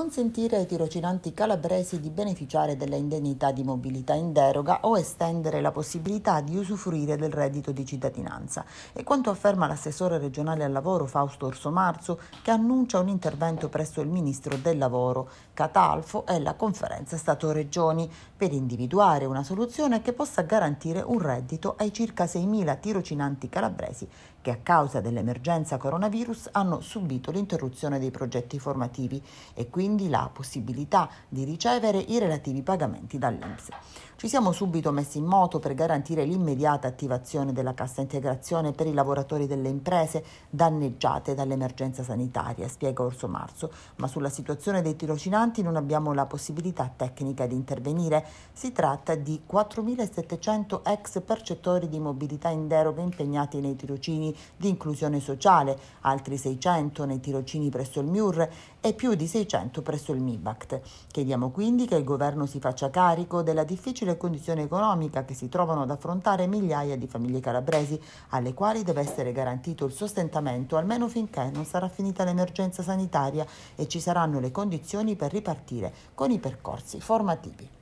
consentire ai tirocinanti calabresi di beneficiare delle indennità di mobilità in deroga o estendere la possibilità di usufruire del reddito di cittadinanza. È quanto afferma l'assessore regionale al lavoro Fausto Orso Marzo, che annuncia un intervento presso il ministro del lavoro, Catalfo e la conferenza Stato-Regioni per individuare una soluzione che possa garantire un reddito ai circa 6.000 tirocinanti calabresi che a causa dell'emergenza coronavirus hanno subito l'interruzione dei progetti formativi e quindi quindi la possibilità di ricevere i relativi pagamenti dall'INPS. Ci siamo subito messi in moto per garantire l'immediata attivazione della cassa integrazione per i lavoratori delle imprese danneggiate dall'emergenza sanitaria, spiega Orso Marzo, ma sulla situazione dei tirocinanti non abbiamo la possibilità tecnica di intervenire. Si tratta di 4.700 ex percettori di mobilità in deroga impegnati nei tirocini di inclusione sociale, altri 600 nei tirocini presso il MIUR e più di 600 intervento presso il MIBACT. Chiediamo quindi che il governo si faccia carico della difficile condizione economica che si trovano ad affrontare migliaia di famiglie calabresi, alle quali deve essere garantito il sostentamento almeno finché non sarà finita l'emergenza sanitaria e ci saranno le condizioni per ripartire con i percorsi formativi.